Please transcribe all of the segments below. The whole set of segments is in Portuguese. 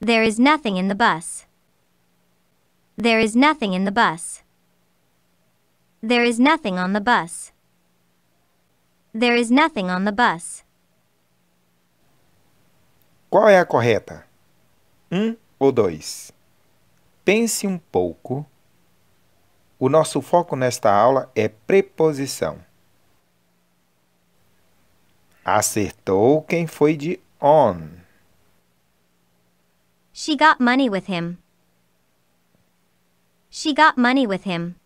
There is nothing in the bus. There is nothing in the bus. There is nothing on the bus. There is nothing on the bus. Qual é a correta? Um ou dois? Pense um pouco. O nosso foco nesta aula é preposição. Acertou quem foi de on. She got money with him. She got money with him.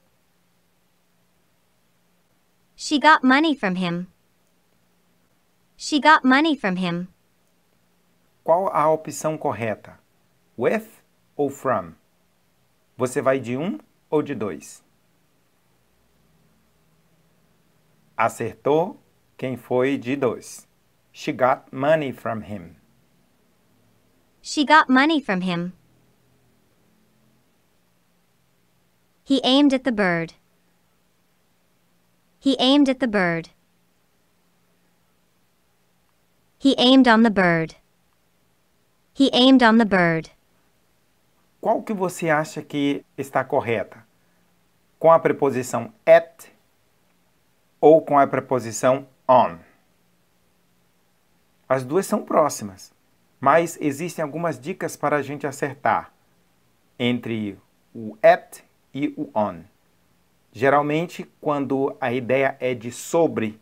She got money from him. She got money from him. Qual a opção correta? With ou from? Você vai de um ou de dois? Acertou quem foi de dois. She got money from him. She got money from him. He aimed at the bird. He aimed at the bird. He aimed on the bird. He aimed on the bird. Qual que você acha que está correta? Com a preposição at ou com a preposição on? As duas são próximas mas existem algumas dicas para a gente acertar entre o at e o on. Geralmente, quando a ideia é de sobre,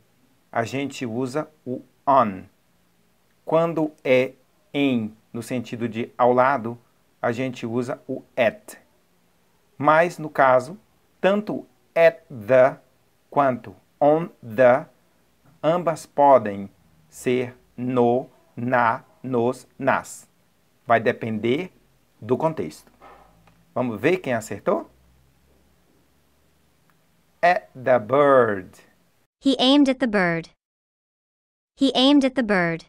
a gente usa o on. Quando é em, no sentido de ao lado, a gente usa o at. Mas, no caso, tanto at the quanto on the, ambas podem ser no, na nos, nas. Vai depender do contexto. Vamos ver quem acertou? At the bird. He aimed at the bird. He aimed at the bird.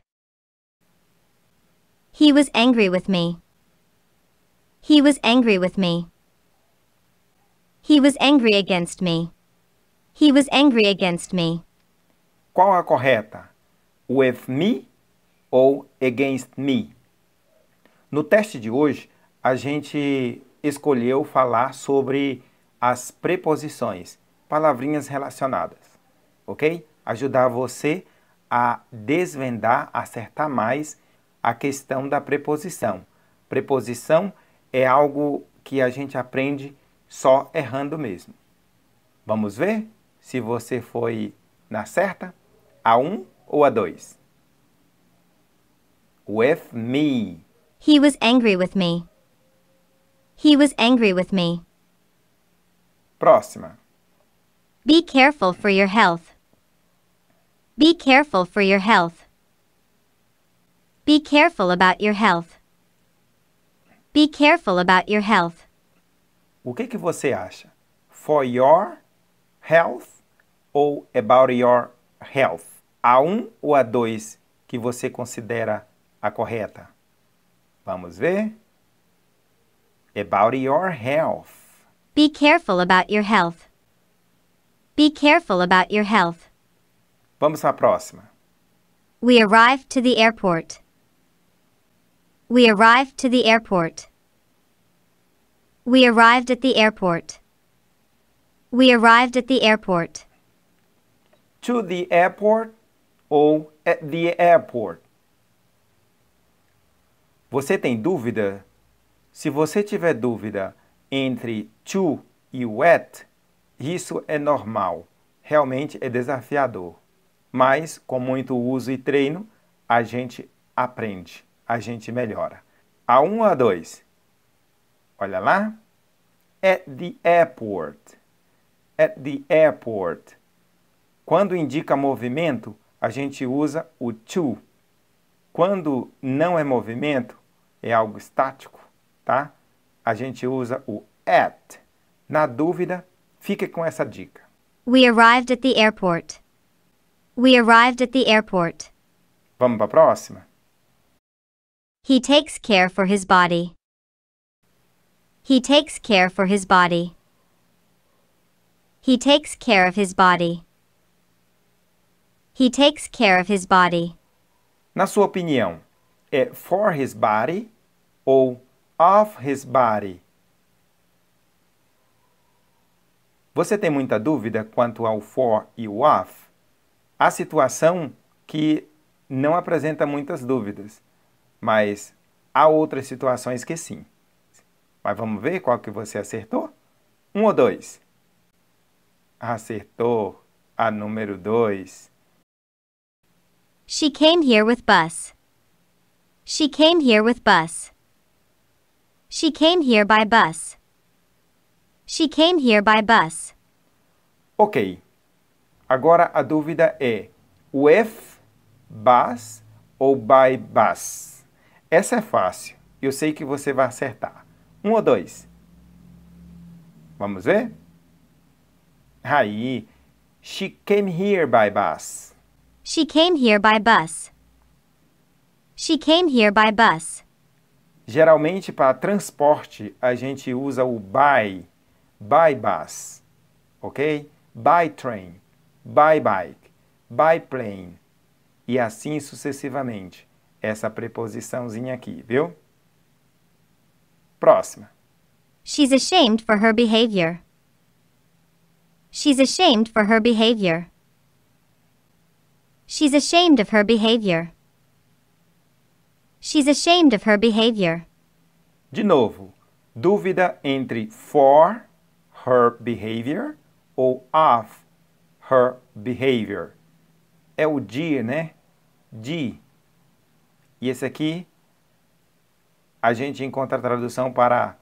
He was angry with me. He was angry with me. He was angry against me. He was angry against me. Qual a correta? With me ou Against Me. No teste de hoje, a gente escolheu falar sobre as preposições, palavrinhas relacionadas, ok? Ajudar você a desvendar, acertar mais a questão da preposição. Preposição é algo que a gente aprende só errando mesmo. Vamos ver se você foi na certa? A 1 um ou a 2? with me. He was angry with me. He was angry with me. Próxima. Be careful for your health. Be careful for your health. Be careful about your health. Be careful about your health. O que, que você acha? For your health ou about your health? a um ou a dois que você considera a correta. Vamos ver? About your health. Be careful about your health. Be careful about your health. Vamos à próxima. We arrived to the airport. We arrived to the airport. We arrived at the airport. We arrived at the airport. To the airport ou at the airport. Você tem dúvida? Se você tiver dúvida entre to e wet, isso é normal. Realmente é desafiador. Mas, com muito uso e treino, a gente aprende, a gente melhora. A 1 um, a 2. Olha lá. At the airport. At the airport. Quando indica movimento, a gente usa o to. Quando não é movimento, é algo estático, tá? A gente usa o at. Na dúvida, fique com essa dica. We arrived at the airport. We arrived at the airport. Vamos para a próxima? He takes care for his body. He takes care for his body. He takes care of his body. He takes care of his body. Na sua opinião, é for his body ou of his body? Você tem muita dúvida quanto ao for e o of? Há situação que não apresenta muitas dúvidas, mas há outras situações que sim. Mas vamos ver qual que você acertou? Um ou dois? Acertou a número dois. She came here with bus. She came here with bus. She came here by bus. She came here by bus. Ok. Agora a dúvida é with bus ou by bus? Essa é fácil. Eu sei que você vai acertar. Um ou dois? Vamos ver? Aí, she came here by bus. She came here by bus. She came here by bus. Geralmente para transporte a gente usa o by, by bus, ok? By train, by bike, by plane e assim sucessivamente. Essa preposiçãozinha aqui, viu? Próxima. She's ashamed for her behavior. She's ashamed for her behavior. She's ashamed of her behavior. She's ashamed of her behavior. De novo, dúvida entre for her behavior ou of her behavior. É o de, né? De. E esse aqui a gente encontra a tradução para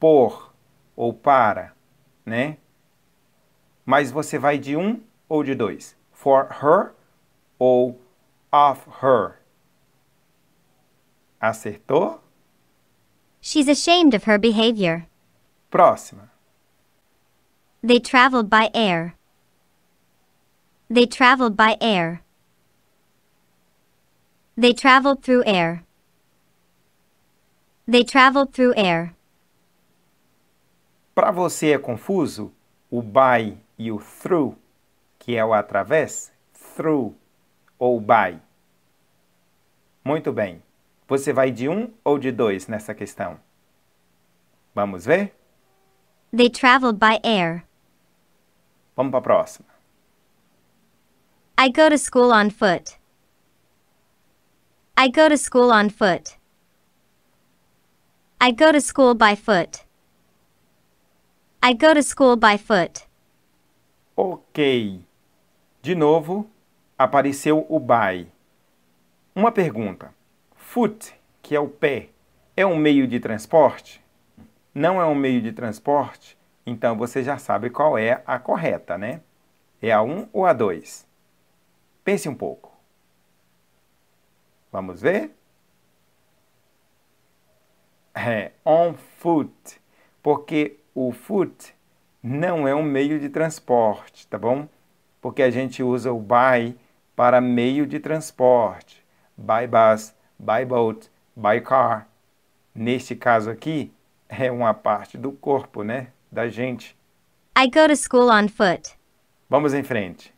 por ou para, né? Mas você vai de um ou de dois? for her ou of her. Acertou? She's ashamed of her behavior. Próxima. They traveled by air. They traveled by air. They traveled through air. They traveled through air. Para você é confuso, o by e o through que é o através, through ou by. Muito bem. Você vai de um ou de dois nessa questão? Vamos ver? They traveled by air. Vamos para a próxima. I go to school on foot. I go to school on foot. I go to school by foot. I go to school by foot. Ok. De novo, apareceu o by. Uma pergunta. Foot, que é o pé, é um meio de transporte? Não é um meio de transporte? Então você já sabe qual é a correta, né? É a 1 ou a 2? Pense um pouco. Vamos ver? É on foot, porque o foot não é um meio de transporte, tá bom? porque a gente usa o by para meio de transporte. By bus, by boat, by car. Neste caso aqui, é uma parte do corpo, né? Da gente. I go to school on foot. Vamos em frente.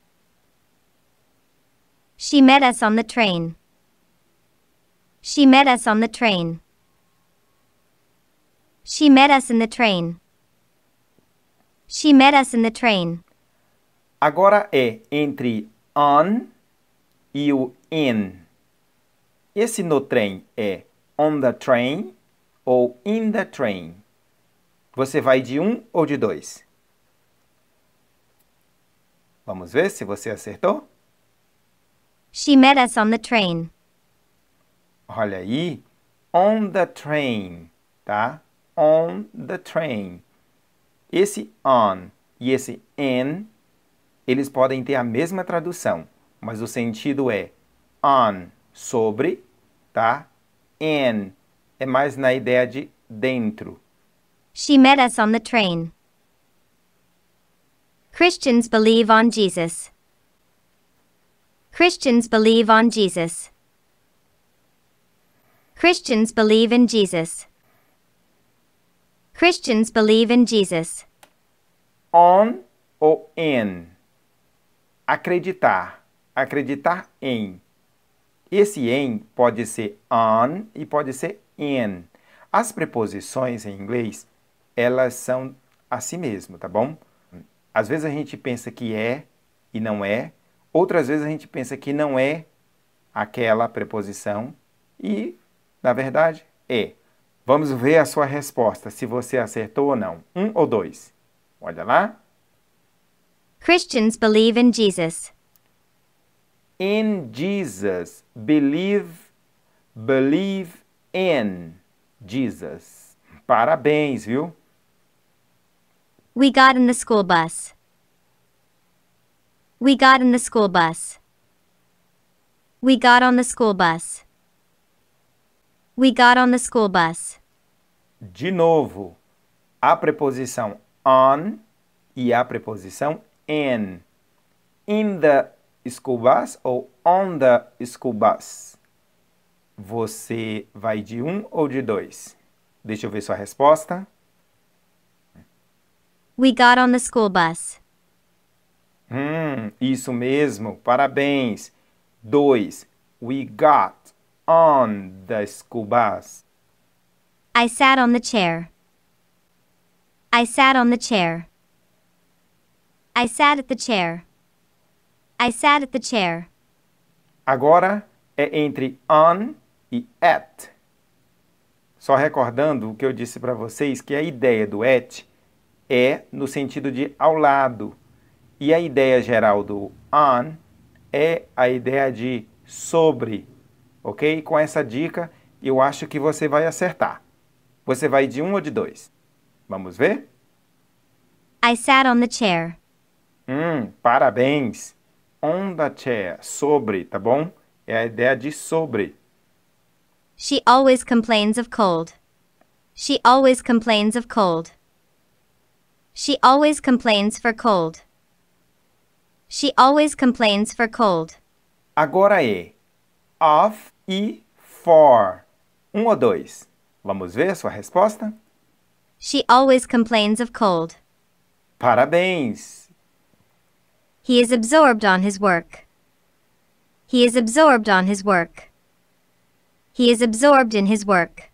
She met us on the train. She met us on the train. She met us in the train. She met us in the train. Agora é entre on e o in. Esse no trem é on the train ou in the train. Você vai de um ou de dois? Vamos ver se você acertou? She met us on the train. Olha aí, on the train, tá? On the train. Esse on e esse in eles podem ter a mesma tradução, mas o sentido é on, sobre, tá? In é mais na ideia de dentro. She met us on the train. Christians believe on Jesus. Christians believe on Jesus. Christians believe in Jesus. Christians believe in Jesus. On ou in? acreditar, acreditar em. Esse em pode ser on e pode ser in. As preposições em inglês, elas são assim mesmo, tá bom? Às vezes a gente pensa que é e não é, outras vezes a gente pensa que não é aquela preposição e, na verdade, é. Vamos ver a sua resposta, se você acertou ou não. Um ou dois? Olha lá. Christians believe in Jesus. In Jesus. Believe, believe in Jesus. Parabéns, viu? We got in the school bus. We got in the school bus. We got on the school bus. We got on the school bus. De novo, a preposição on e a preposição in, in the school bus ou on the school bus? Você vai de um ou de dois? Deixa eu ver sua resposta. We got on the school bus. Hum, isso mesmo. Parabéns. Dois. We got on the school bus. I sat on the chair. I sat on the chair. I sat at the chair. I sat at the chair. Agora é entre on e at. Só recordando o que eu disse para vocês que a ideia do at é no sentido de ao lado e a ideia geral do on é a ideia de sobre, ok? Com essa dica eu acho que você vai acertar. Você vai de um ou de dois. Vamos ver? I sat on the chair. Hum, parabéns. On the chair, sobre, tá bom? É a ideia de sobre. She always complains of cold. She always complains of cold. She always complains for cold. She always complains for cold. Agora é of e for. Um ou dois? Vamos ver a sua resposta? She always complains of cold. Parabéns! He is absorbed on his work. He is absorbed on his work. He is absorbed in his work.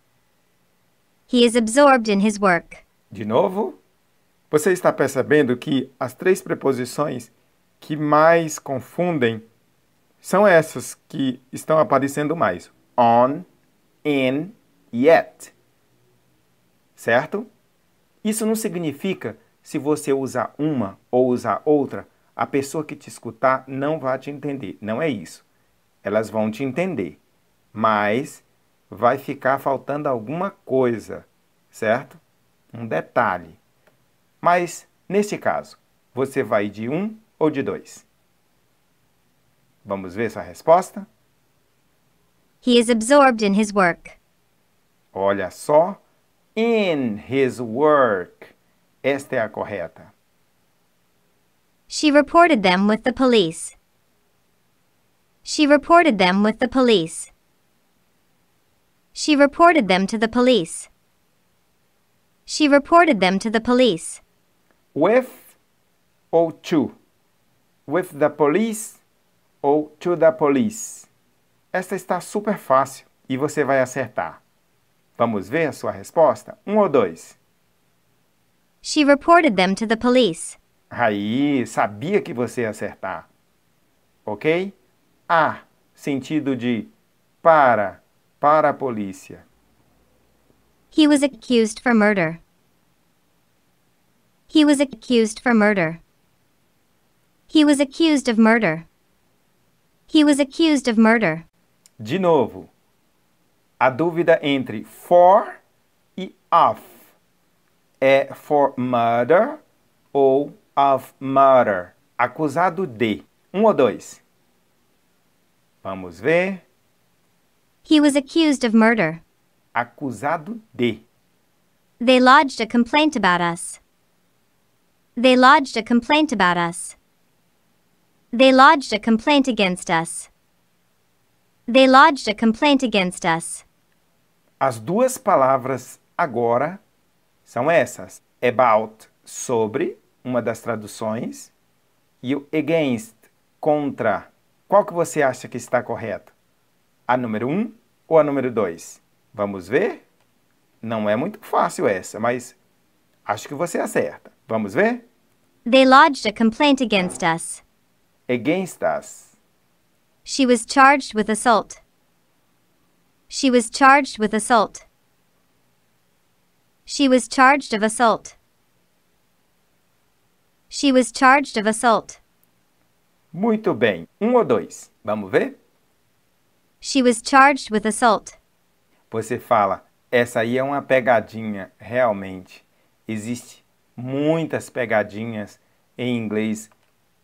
He is absorbed in his work. De novo? Você está percebendo que as três preposições que mais confundem são essas que estão aparecendo mais: on, in, yet. Certo? Isso não significa se você usar uma ou usar outra a pessoa que te escutar não vai te entender. Não é isso. Elas vão te entender, mas vai ficar faltando alguma coisa, certo? Um detalhe. Mas, nesse caso, você vai de um ou de dois? Vamos ver sua resposta? He is absorbed in his work. Olha só, in his work. Esta é a correta. She reported them with the police. She reported them with the police. She reported them to the police. She reported them to the police. With or to. With the police or to the police. Esta está super fácil e você vai acertar. Vamos ver a sua resposta? Um ou dois? She reported them to the police. Aí, sabia que você ia acertar. Ok? A, sentido de para, para a polícia. He was accused for murder. He was accused for murder. He was accused of murder. He was accused of murder. De novo, a dúvida entre for e of é for murder ou of murder. Acusado de. Um ou dois? Vamos ver. He was accused of murder. Acusado de. They lodged a complaint about us. They lodged a complaint about us. They lodged a complaint against us. They lodged a complaint against us. As duas palavras agora são essas: about, sobre uma das traduções, e o against, contra. Qual que você acha que está correto? A número 1 um ou a número 2? Vamos ver? Não é muito fácil essa, mas acho que você acerta. Vamos ver? They lodged a complaint against us. Against us. She was charged with assault. She was charged with assault. She was charged of assault. She was charged of assault. Muito bem. Um ou dois? Vamos ver? She was charged with assault. Você fala, essa aí é uma pegadinha, realmente. Existe muitas pegadinhas em inglês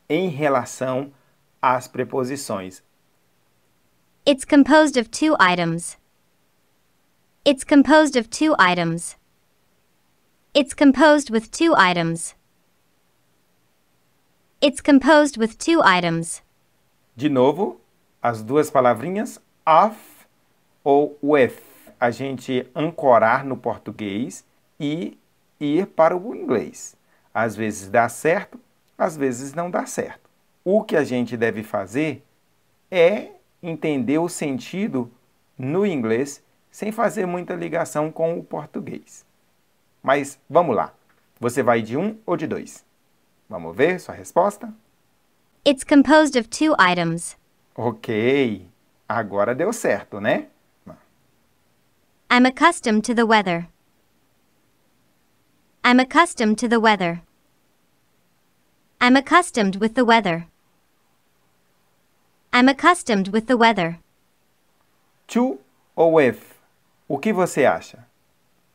em relação às preposições. It's composed of two items. It's composed of two items. It's composed with two items. It's composed with two items. De novo, as duas palavrinhas of ou with. A gente ancorar no português e ir para o inglês. Às vezes dá certo, às vezes não dá certo. O que a gente deve fazer é entender o sentido no inglês sem fazer muita ligação com o português. Mas vamos lá. Você vai de um ou de dois? Vamos ver sua resposta? It's composed of two items. Ok, agora deu certo, né? I'm accustomed to the weather. I'm accustomed to the weather. I'm accustomed with the weather. I'm accustomed with the weather. To ou with? O que você acha?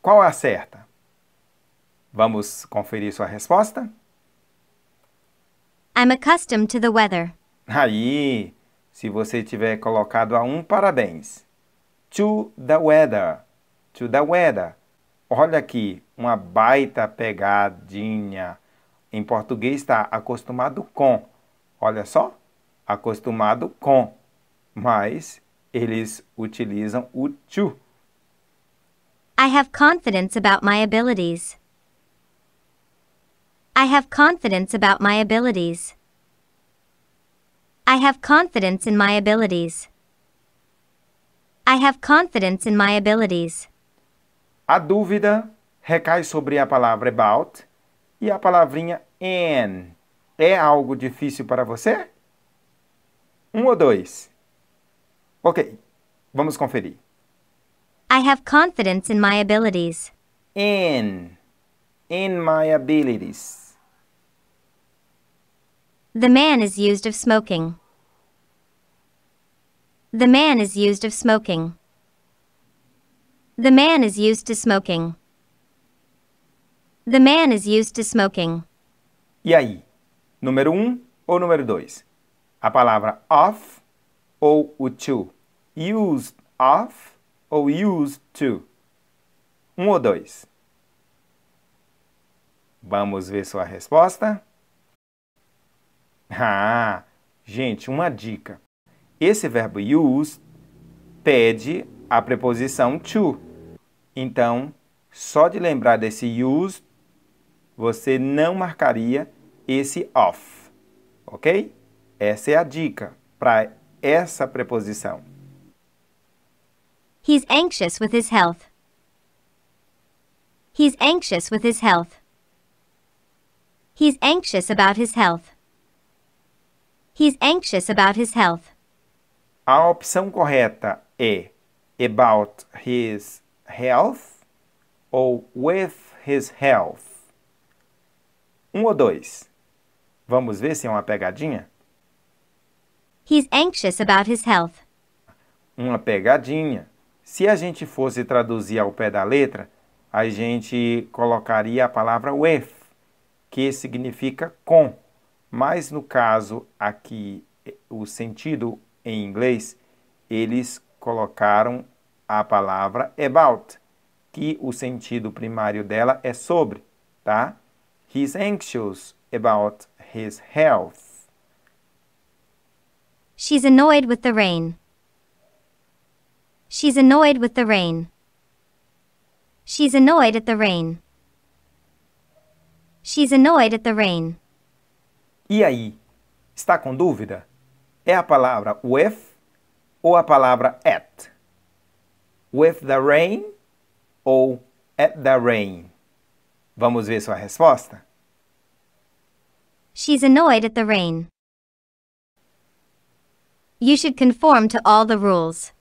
Qual é a certa? Vamos conferir sua resposta? I'm accustomed to the weather. Aí, se você tiver colocado a um, parabéns. To the weather. To the weather. Olha aqui, uma baita pegadinha. Em português está acostumado com. Olha só, acostumado com. Mas eles utilizam o to. I have confidence about my abilities. I have confidence about my abilities. I have confidence in my abilities. I have confidence in my abilities. A dúvida recai sobre a palavra about e a palavrinha an. É algo difícil para você? Um ou dois? Ok, vamos conferir. I have confidence in my abilities. In. In my abilities. The man is used of smoking. The man is used of smoking. The man is used to smoking. The man is used to smoking. E aí? Número 1 um ou número 2? A palavra of ou o to? Used of ou used to? Um ou dois? Vamos ver sua resposta? Ah, gente, uma dica. Esse verbo use pede a preposição to. Então, só de lembrar desse use, você não marcaria esse off, ok? Essa é a dica para essa preposição. He's anxious with his health. He's anxious with his health. He's anxious about his health. He's anxious about his health. A opção correta é about his health ou with his health. Um ou dois. Vamos ver se é uma pegadinha? He's anxious about his health. Uma pegadinha. Se a gente fosse traduzir ao pé da letra, a gente colocaria a palavra with, que significa com. Mas no caso aqui, o sentido em inglês, eles colocaram a palavra about, que o sentido primário dela é sobre, tá? He's anxious about his health. She's annoyed with the rain. She's annoyed with the rain. She's annoyed at the rain. She's annoyed at the rain. E aí? Está com dúvida? É a palavra with ou a palavra at? With the rain ou at the rain? Vamos ver sua resposta? She's annoyed at the rain. You should conform to all the rules.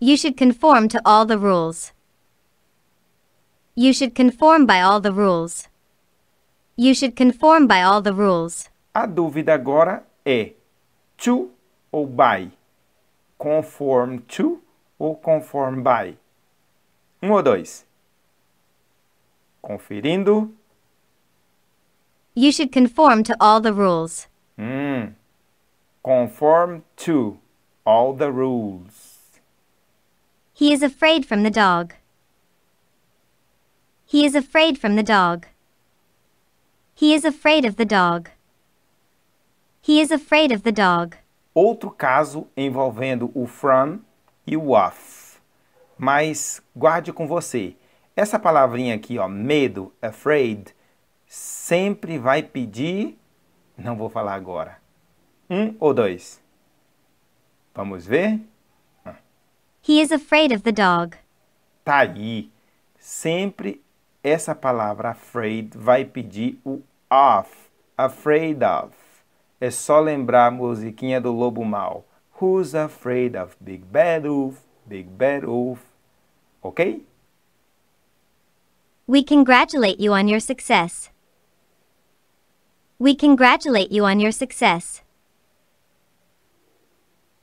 You should conform to all the rules. You should conform by all the rules. You should conform by all the rules. A dúvida agora é to ou by. Conform to ou conform by. Um ou dois. Conferindo. You should conform to all the rules. Hum. Conform to all the rules. He is afraid from the dog. He is afraid from the dog. He is afraid of the dog. He is afraid of the dog. Outro caso envolvendo o from e o of. Mas guarde com você. Essa palavrinha aqui, ó, medo, afraid, sempre vai pedir, não vou falar agora. Um ou dois? Vamos ver? He is afraid of the dog. Tá aí. Sempre essa palavra afraid vai pedir o of, afraid of. É só lembrar a musiquinha do Lobo Mal. Who's afraid of Big Bad Wolf? Big Bad Wolf. Ok? We congratulate you on your success. We congratulate you on your success.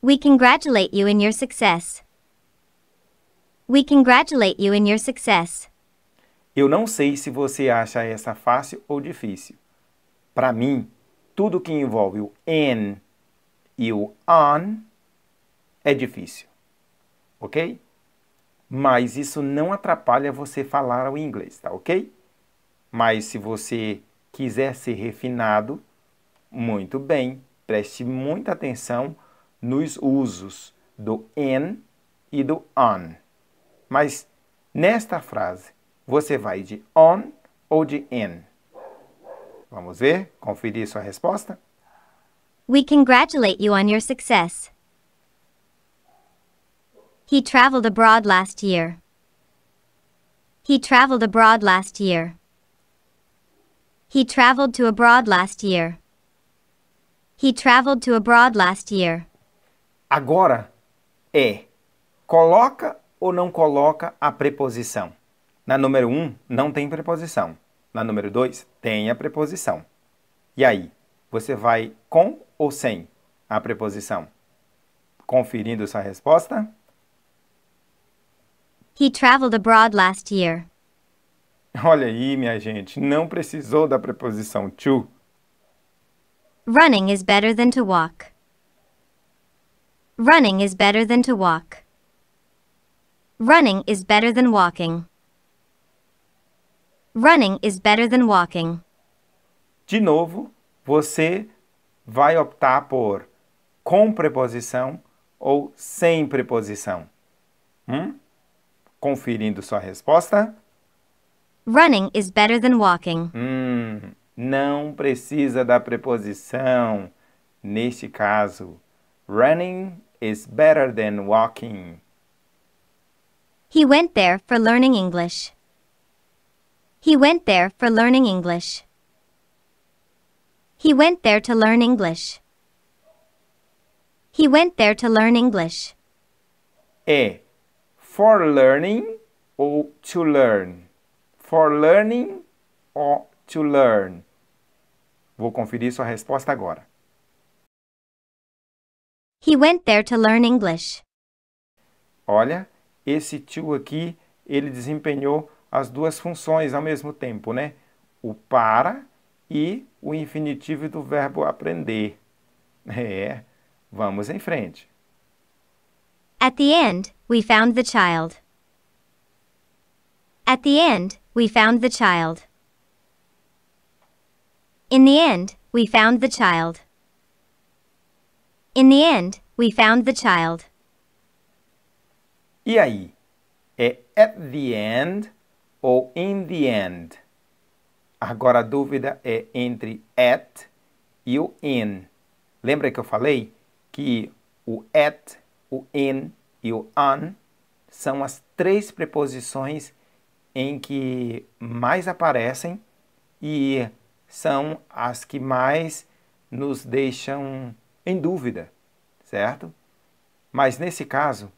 We congratulate you in your success. We congratulate you in your success. Eu não sei se você acha essa fácil ou difícil. Para mim, tudo que envolve o in e o on é difícil. Ok? Mas isso não atrapalha você falar o inglês, tá ok? Mas se você quiser ser refinado, muito bem, preste muita atenção nos usos do in e do on. Mas nesta frase, você vai de on ou de in? Vamos ver, conferir sua resposta? We congratulate you on your success. He traveled abroad last year. He traveled abroad last year. He traveled to abroad last year. He traveled to abroad last year. Agora é coloca ou não coloca a preposição? Na número 1, um, não tem preposição. Na número 2, tem a preposição. E aí, você vai com ou sem a preposição? Conferindo sua resposta. He traveled abroad last year. Olha aí, minha gente, não precisou da preposição to. Running is better than to walk. Running is better than to walk. Running is better than walking. Running is better than walking. De novo, você vai optar por com preposição ou sem preposição. Hum? Conferindo sua resposta. Running is better than walking. Hum, não precisa da preposição. Neste caso, running is better than walking. He went there for learning English. He went there for learning English. He went there to learn English. He went there to learn English. É For learning ou to learn? For learning or to learn? Vou conferir sua resposta agora. He went there to learn English. Olha, esse to aqui, ele desempenhou as duas funções ao mesmo tempo, né? O para e o infinitivo do verbo aprender. É, vamos em frente. At the end, we found the child. At the end, we found the child. In the end, we found the child. In the end, we found the child. E aí? É at the end ou in the end. Agora a dúvida é entre at e o in. Lembra que eu falei que o at, o in e o on são as três preposições em que mais aparecem e são as que mais nos deixam em dúvida, certo? Mas nesse caso,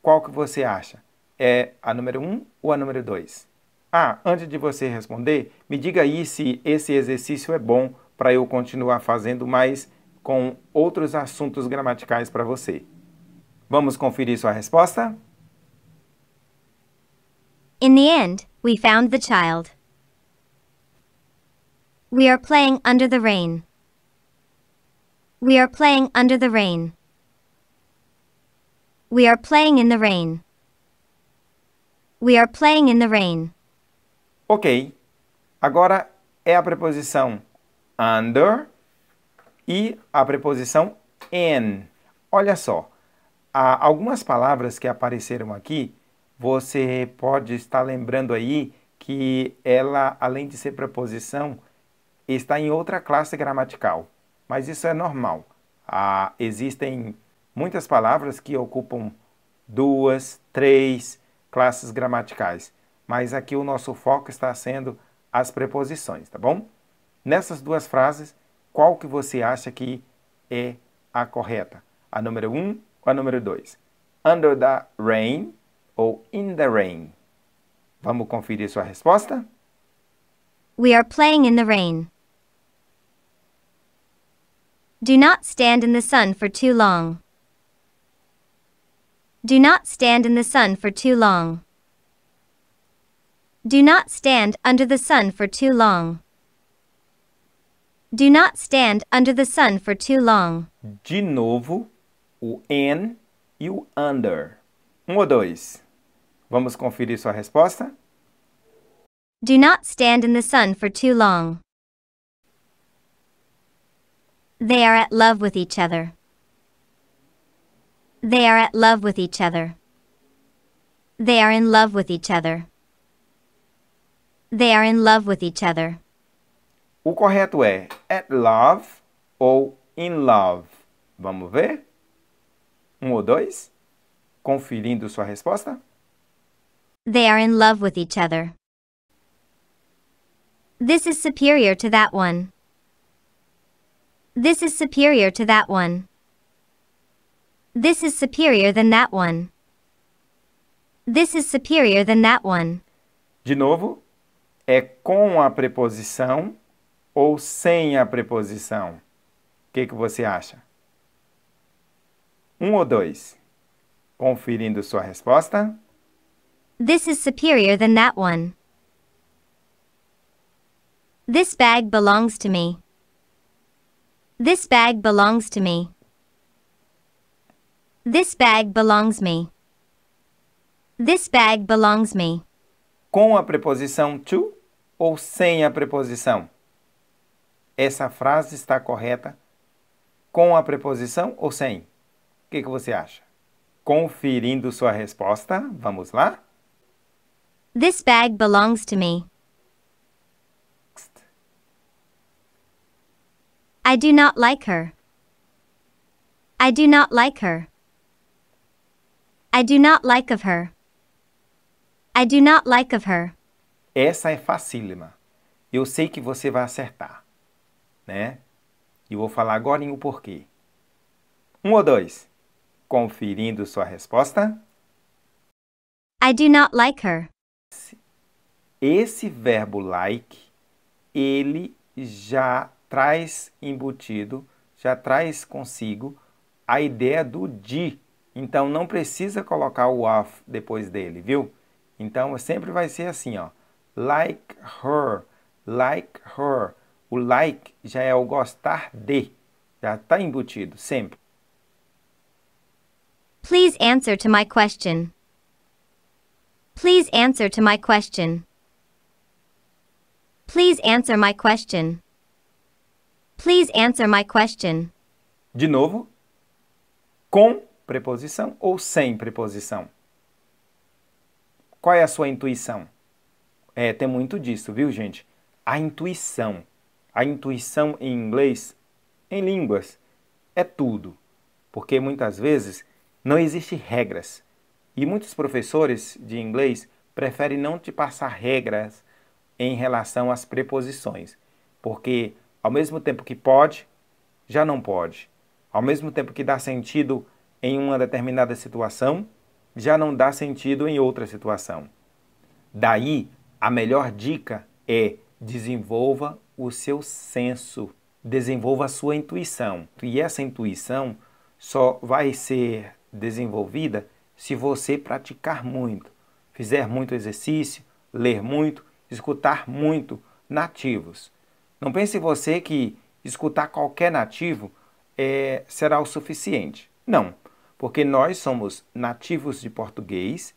qual que você acha? É a número 1 um ou a número 2? Ah, antes de você responder, me diga aí se esse exercício é bom para eu continuar fazendo mais com outros assuntos gramaticais para você. Vamos conferir sua resposta? In the end, we found the child. We are playing under the rain. We are playing under the rain. We are playing in the rain. We are playing in the rain. Ok. Agora é a preposição under e a preposição in. Olha só, há algumas palavras que apareceram aqui, você pode estar lembrando aí que ela, além de ser preposição, está em outra classe gramatical. Mas isso é normal. existem muitas palavras que ocupam duas, três classes gramaticais mas aqui o nosso foco está sendo as preposições, tá bom? Nessas duas frases, qual que você acha que é a correta? A número 1 um, ou a número 2? Under the rain ou in the rain? Vamos conferir sua resposta? We are playing in the rain. Do not stand in the sun for too long. Do not stand in the sun for too long. Do not stand under the sun for too long. Do not stand under the sun for too long. De novo, o in e o under. Um ou dois? Vamos conferir sua resposta? Do not stand in the sun for too long. They are at love with each other. They are at love with each other. They are in love with each other. They are in love with each other. O correto é at love ou in love. Vamos ver? Um ou dois? Conferindo sua resposta? They are in love with each other. This is superior to that one. This is superior to that one. This is superior than that one. This is superior than that one. De novo, é com a preposição ou sem a preposição? O que, que você acha? Um ou dois? Conferindo sua resposta. This is superior than that one. This bag belongs to me. This bag belongs to me. This bag belongs me. This bag belongs me. Com a preposição to, ou sem a preposição? Essa frase está correta com a preposição ou sem? O que, que você acha? Conferindo sua resposta, vamos lá? This bag belongs to me. I do not like her. I do not like her. I do not like of her. I do not like of her. Essa é facílima. Eu sei que você vai acertar, né? E vou falar agora o porquê. Um ou dois? Conferindo sua resposta. I do not like her. Esse verbo like, ele já traz embutido, já traz consigo a ideia do de. Então não precisa colocar o of depois dele, viu? Então sempre vai ser assim, ó like her, like her. O like já é o gostar de, já está embutido sempre. Please answer to my question. Please answer to my question. Please answer my question. Please answer my question. De novo, com preposição ou sem preposição? Qual é a sua intuição? É, tem muito disso, viu, gente? A intuição. A intuição em inglês, em línguas, é tudo. Porque muitas vezes não existem regras. E muitos professores de inglês preferem não te passar regras em relação às preposições. Porque ao mesmo tempo que pode, já não pode. Ao mesmo tempo que dá sentido em uma determinada situação, já não dá sentido em outra situação. Daí a melhor dica é desenvolva o seu senso, desenvolva a sua intuição. E essa intuição só vai ser desenvolvida se você praticar muito, fizer muito exercício, ler muito, escutar muito nativos. Não pense você que escutar qualquer nativo é, será o suficiente. Não, porque nós somos nativos de português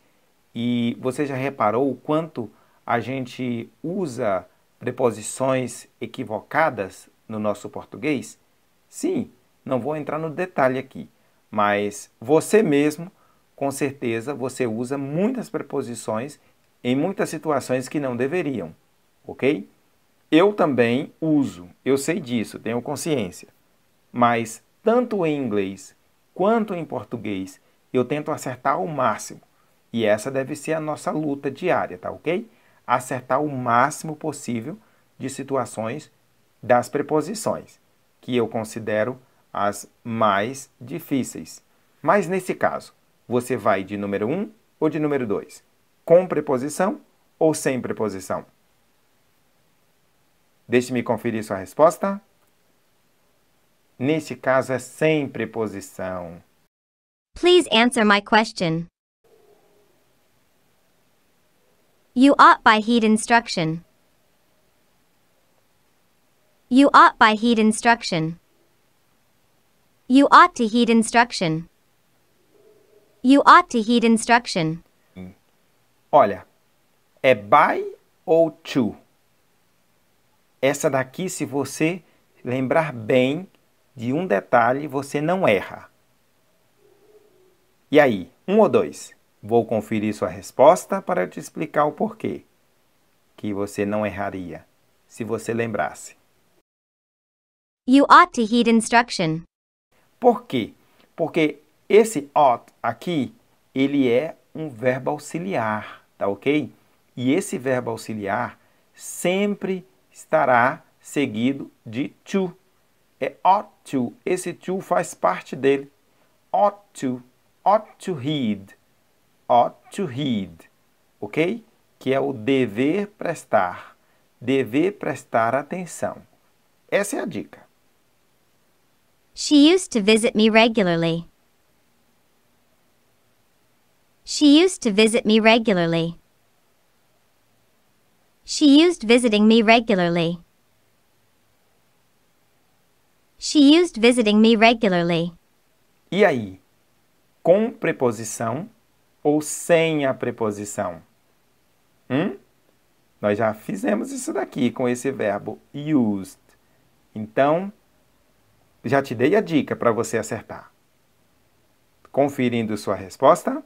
e você já reparou o quanto a gente usa preposições equivocadas no nosso português? Sim, não vou entrar no detalhe aqui, mas você mesmo, com certeza, você usa muitas preposições em muitas situações que não deveriam, ok? Eu também uso, eu sei disso, tenho consciência. Mas tanto em inglês quanto em português, eu tento acertar ao máximo. E essa deve ser a nossa luta diária, tá ok? acertar o máximo possível de situações das preposições, que eu considero as mais difíceis. Mas nesse caso, você vai de número 1 ou de número 2? Com preposição ou sem preposição? Deixe-me conferir sua resposta. Neste caso é sem preposição. Please answer my question. You ought by heed instruction. You ought by heed instruction. You ought to heed instruction. You ought to heed instruction. Hum. Olha, é by ou to? Essa daqui, se você lembrar bem de um detalhe, você não erra. E aí, um ou dois? Vou conferir sua resposta para te explicar o porquê. Que você não erraria, se você lembrasse. You ought to heed instruction. Por quê? Porque esse ought aqui, ele é um verbo auxiliar, tá ok? E esse verbo auxiliar sempre estará seguido de to. É ought to. Esse to faz parte dele. Ought to. Ought to heed ought to heed, ok? Que é o dever prestar, dever prestar atenção. Essa é a dica. She used to visit me regularly. She used to visit me regularly. She used visiting me regularly. She used visiting me regularly. E aí? Com preposição ou sem a preposição? Hum? Nós já fizemos isso daqui com esse verbo used. Então, já te dei a dica para você acertar. Conferindo sua resposta?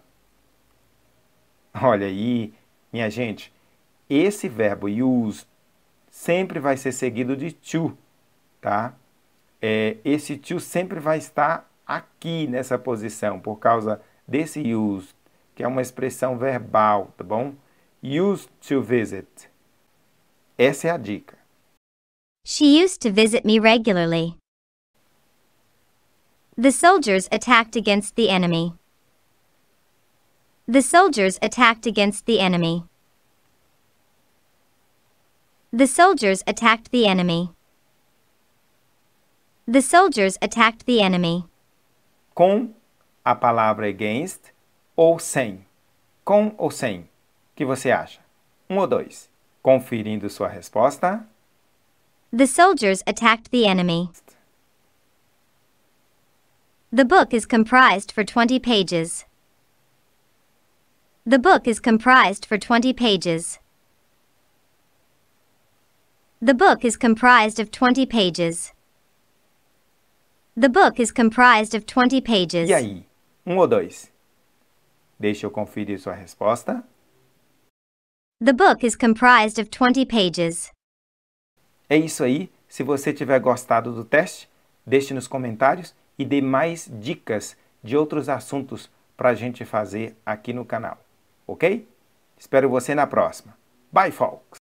Olha aí, minha gente, esse verbo used sempre vai ser seguido de to, tá? É, esse to sempre vai estar aqui nessa posição por causa desse used que é uma expressão verbal, tá bom? Used to visit. Essa é a dica. She used to visit me regularly. The soldiers attacked against the enemy. The soldiers attacked against the enemy. The soldiers attacked the enemy. The soldiers attacked the enemy. Com a palavra against, ou sem? Com ou sem? O que você acha? Um ou dois? Conferindo sua resposta. The soldiers attacked the enemy. The book is comprised for 20 pages. The book is comprised for 20 pages. The book is comprised of 20 pages. The book is comprised of 20 pages. E aí? Um ou dois? Deixe eu conferir sua resposta. The book is comprised of 20 pages. É isso aí. Se você tiver gostado do teste, deixe nos comentários e dê mais dicas de outros assuntos para a gente fazer aqui no canal, ok? Espero você na próxima. Bye, folks!